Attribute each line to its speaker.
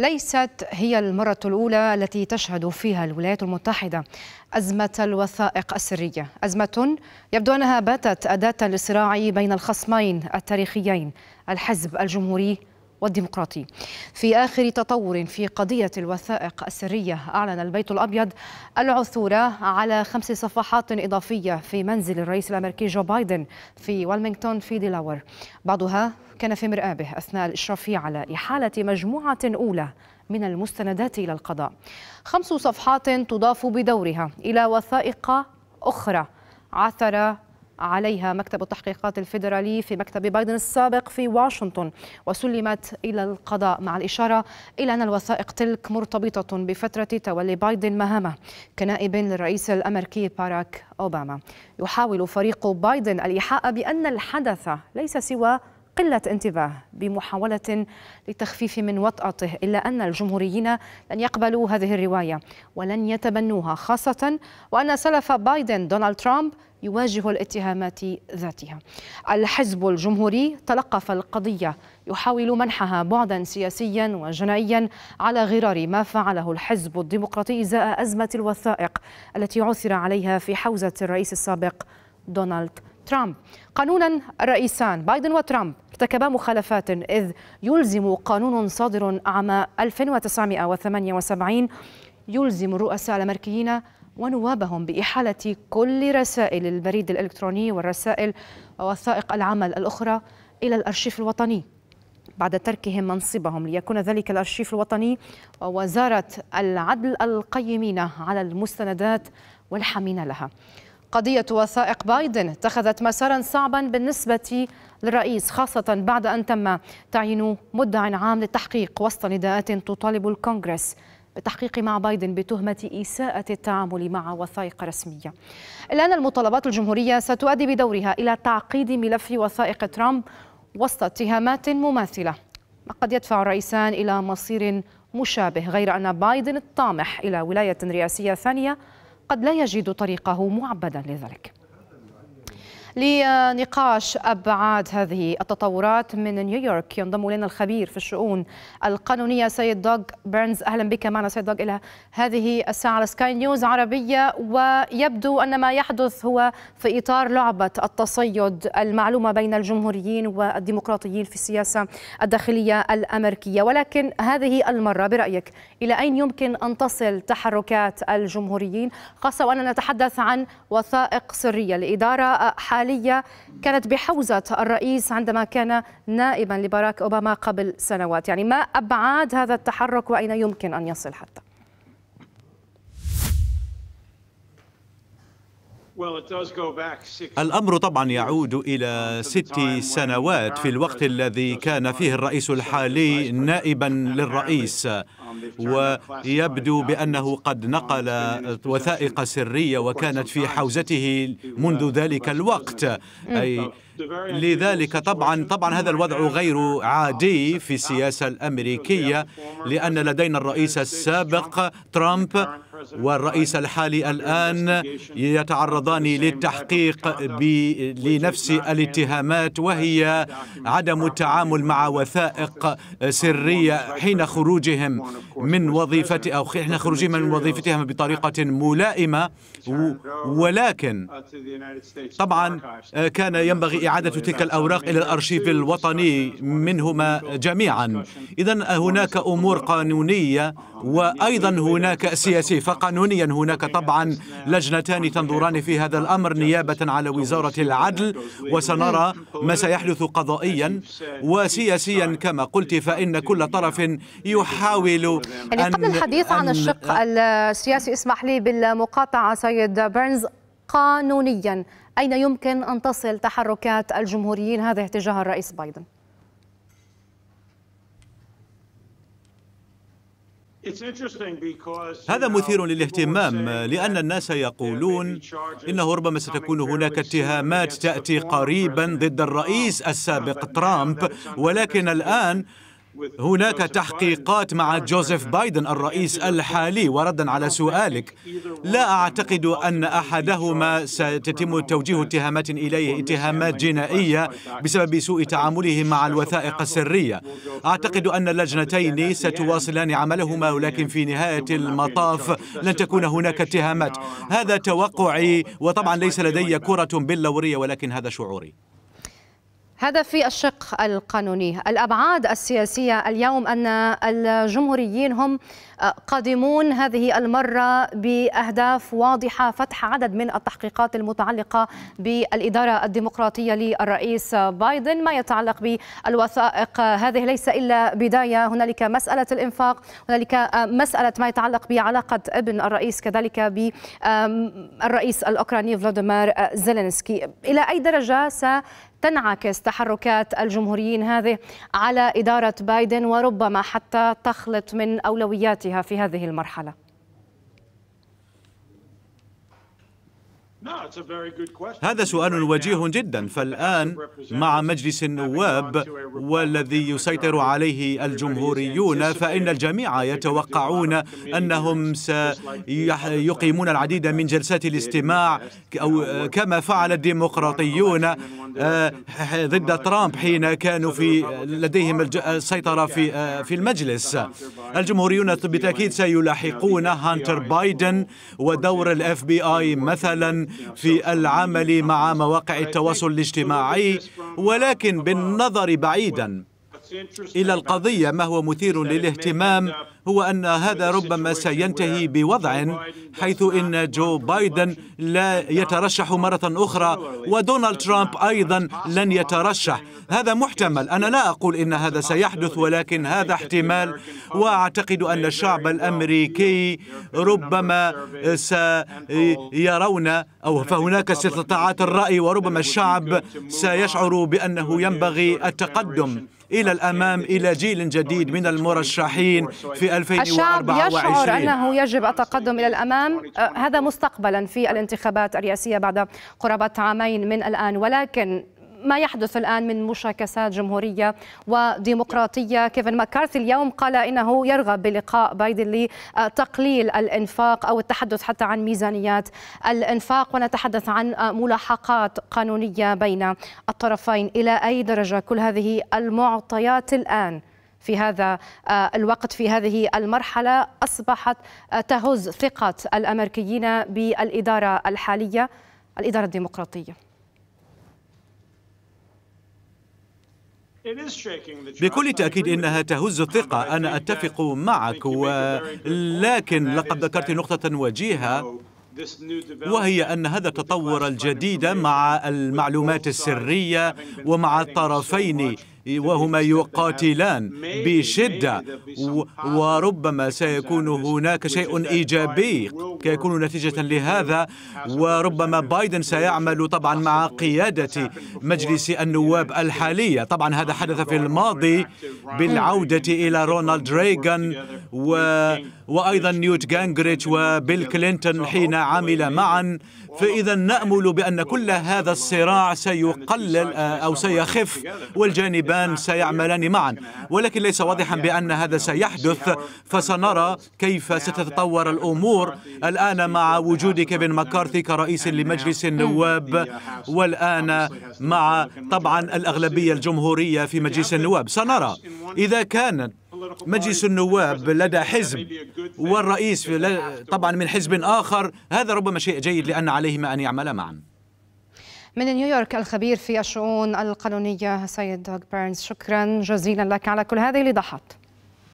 Speaker 1: ليست هي المرة الأولى التي تشهد فيها الولايات المتحدة أزمة الوثائق السرية أزمة يبدو أنها باتت أداة للصراع بين الخصمين التاريخيين الحزب الجمهوري والديمقراطي في آخر تطور في قضية الوثائق السرية أعلن البيت الأبيض العثور على خمس صفحات إضافية في منزل الرئيس الأمريكي جو بايدن في ويلمينغتون في ديلاور بعضها كان في مرآبه أثناء الإشراف على إحالة مجموعة أولى من المستندات إلى القضاء خمس صفحات تضاف بدورها إلى وثائق أخرى عثر عليها مكتب التحقيقات الفيدرالي في مكتب بايدن السابق في واشنطن وسلمت إلى القضاء مع الإشارة إلى أن الوثائق تلك مرتبطة بفترة تولي بايدن مهامه كنائب للرئيس الأمريكي باراك أوباما يحاول فريق بايدن الإيحاء بأن الحدث ليس سوى قلة انتباه بمحاولة لتخفيف من وطأته إلا أن الجمهوريين لن يقبلوا هذه الرواية ولن يتبنوها خاصة وأن سلف بايدن دونالد ترامب يواجه الاتهامات ذاتها الحزب الجمهوري تلقف القضية يحاول منحها بعدا سياسيا وجنائيا على غرار ما فعله الحزب الديمقراطي إزاء أزمة الوثائق التي عثر عليها في حوزة الرئيس السابق دونالد ترامب ترامب قانونا الرئيسان بايدن وترامب ارتكبا مخالفات إذ يلزم قانون صادر عام 1978 يلزم الرؤساء الأمريكيين ونوابهم بإحالة كل رسائل البريد الإلكتروني والرسائل ووثائق العمل الأخرى إلى الأرشيف الوطني بعد تركهم منصبهم ليكون ذلك الأرشيف الوطني ووزارة العدل القيمين على المستندات والحامين لها قضية وثائق بايدن اتخذت مسارا صعبا بالنسبة للرئيس خاصة بعد أن تم تعيين مدعي عام للتحقيق وسط نداءات تطالب الكونغرس بالتحقيق مع بايدن بتهمة إساءة التعامل مع وثائق رسمية الآن المطالبات الجمهورية ستؤدي بدورها إلى تعقيد ملف وثائق ترامب وسط اتهامات مماثلة ما قد يدفع الرئيسان إلى مصير مشابه غير أن بايدن الطامح إلى ولاية رئاسية ثانية قد لا يجد طريقه معبدا لذلك لنقاش أبعاد هذه التطورات من نيويورك ينضم إلينا الخبير في الشؤون القانونية سيد دوغ بيرنز أهلا بك معنا سيد دوغ إلى هذه الساعة على سكاي نيوز عربية ويبدو أن ما يحدث هو في إطار لعبة التصيد المعلومة بين الجمهوريين والديمقراطيين في السياسة الداخلية الأمريكية ولكن هذه المرة برأيك إلى أين يمكن أن تصل تحركات الجمهوريين خاصة وأننا نتحدث عن وثائق سرية لإدارة حالية الآلية كانت بحوزة الرئيس عندما كان نائبا لباراك أوباما قبل سنوات يعني ما أبعاد هذا التحرك وأين يمكن أن يصل حتى
Speaker 2: الأمر طبعا يعود إلى ست سنوات في الوقت الذي كان فيه الرئيس الحالي نائبا للرئيس ويبدو بأنه قد نقل وثائق سرية وكانت في حوزته منذ ذلك الوقت أي لذلك طبعا طبعا هذا الوضع غير عادي في السياسة الأمريكية لأن لدينا الرئيس السابق ترامب والرئيس الحالي الآن يتعرضان للتحقيق لنفس الاتهامات وهي عدم التعامل مع وثائق سرية حين خروجهم من وظيفة أو إحنا خروجين من وظيفتها بطريقة ملائمة uh, ولكن طبعا آه، كان ينبغي إعادة تلك الأوراق إلى الأرشيف الوطني منهما جميعا إذا هناك أمور قانونية uh-huh. وأيضا هناك سياسي فقانونيا هناك طبعا لجنتان تنظران في هذا الأمر نيابة على وزارة العدل وسنرى ما سيحدث قضائيا وسياسيا كما قلت فإن كل طرف يحاول
Speaker 1: يعني قبل الحديث عن الشق آه. السياسي اسمح لي بالمقاطعة سيد بيرنز قانونيا أين يمكن أن تصل تحركات الجمهوريين هذه تجاه الرئيس بايدن؟
Speaker 2: هذا مثير للاهتمام لأن الناس يقولون إنه ربما ستكون هناك اتهامات تأتي قريبا ضد الرئيس السابق ترامب ولكن الآن هناك تحقيقات مع جوزيف بايدن الرئيس الحالي وردا على سؤالك لا أعتقد أن أحدهما ستتم توجيه اتهامات إليه اتهامات جنائية بسبب سوء تعامله مع الوثائق السرية أعتقد أن اللجنتين ستواصلان عملهما ولكن في نهاية المطاف لن تكون هناك اتهامات هذا توقعي وطبعا ليس لدي كرة بلورية ولكن هذا شعوري
Speaker 1: هذا في الشق القانوني الأبعاد السياسية اليوم أن الجمهوريين هم آه، قادمون هذه المرة بأهداف واضحة فتح عدد من التحقيقات المتعلقة بالإدارة الديمقراطية للرئيس بايدن ما يتعلق بالوثائق هذه ليس إلا بداية هنالك مسألة الإنفاق هنالك آه، مسألة ما يتعلق بعلاقة ابن الرئيس كذلك بالرئيس الأوكراني فلاديمير زيلينسكي إلى أي درجة س تنعكس تحركات الجمهوريين هذه على إدارة بايدن وربما حتى تخلط من أولوياتها في هذه المرحلة
Speaker 2: هذا سؤال وجيه جدا فالآن مع مجلس النواب والذي يسيطر عليه الجمهوريون فإن الجميع يتوقعون أنهم سيقيمون العديد من جلسات الاستماع أو كما فعل الديمقراطيون ضد ترامب حين كانوا في لديهم السيطرة في في المجلس الجمهوريون بالتأكيد سيلاحقون هانتر بايدن ودور الاف بي اي مثلا في العمل مع مواقع التواصل الاجتماعي ولكن بالنظر بعيداً إلى القضية ما هو مثير للاهتمام هو أن هذا ربما سينتهي بوضع حيث إن جو بايدن لا يترشح مرة أخرى ودونالد ترامب أيضا لن يترشح هذا محتمل أنا لا أقول إن هذا سيحدث ولكن هذا احتمال وأعتقد أن الشعب الأمريكي ربما سيرون أو فهناك استطاعات الرأي وربما الشعب سيشعر بأنه ينبغي التقدم إلى الأمام إلى جيل جديد من المرشحين في 2024 الشعب يشعر أنه
Speaker 1: يجب التقدم إلى الأمام آه، هذا مستقبلا في الانتخابات الرئاسية بعد قرابة عامين من الآن ولكن ما يحدث الآن من مشاكسات جمهورية وديمقراطية كيفن ماكارثي اليوم قال إنه يرغب بلقاء بايدن لتقليل الإنفاق أو التحدث حتى عن ميزانيات الإنفاق ونتحدث عن ملاحقات قانونية بين الطرفين إلى أي درجة كل هذه المعطيات الآن في هذا آه، الوقت في هذه المرحلة أصبحت آه، تهز ثقة الأمريكيين بالإدارة الحالية الإدارة الديمقراطية
Speaker 2: بكل تأكيد إنها تهز الثقة أنا أتفق معك ولكن لقد ذكرت نقطة وجيهة وهي أن هذا التطور الجديد مع المعلومات السرية ومع الطرفين إيه، وهما يقاتلان بشدة وربما سيكون هناك شيء إيجابي يكون نتيجة لهذا وربما بايدن سيعمل طبعا مع قيادة مجلس النواب الحالية طبعا هذا حدث في الماضي بالعودة إلى رونالد ريغان و... وأيضا نيوت جانجريتش وبيل كلينتون حين عمل معا فإذا نأمل بأن كل هذا الصراع سيقلل آه، أو سيخف والجانب الجانبان سيعملان معا ولكن ليس واضحا بأن هذا سيحدث فسنرى كيف ستتطور الأمور الآن مع وجود كيفن مكارثي كرئيس لمجلس النواب والآن مع طبعا الأغلبية الجمهورية في مجلس النواب سنرى إذا كان مجلس النواب لدى حزب والرئيس طبعا من حزب آخر هذا ربما شيء جيد لأن عليهما أن يعملا معا
Speaker 1: من نيويورك الخبير في الشؤون القانونية سيد دوغ بيرنز شكرا جزيلا لك على كل هذه الإيضاحات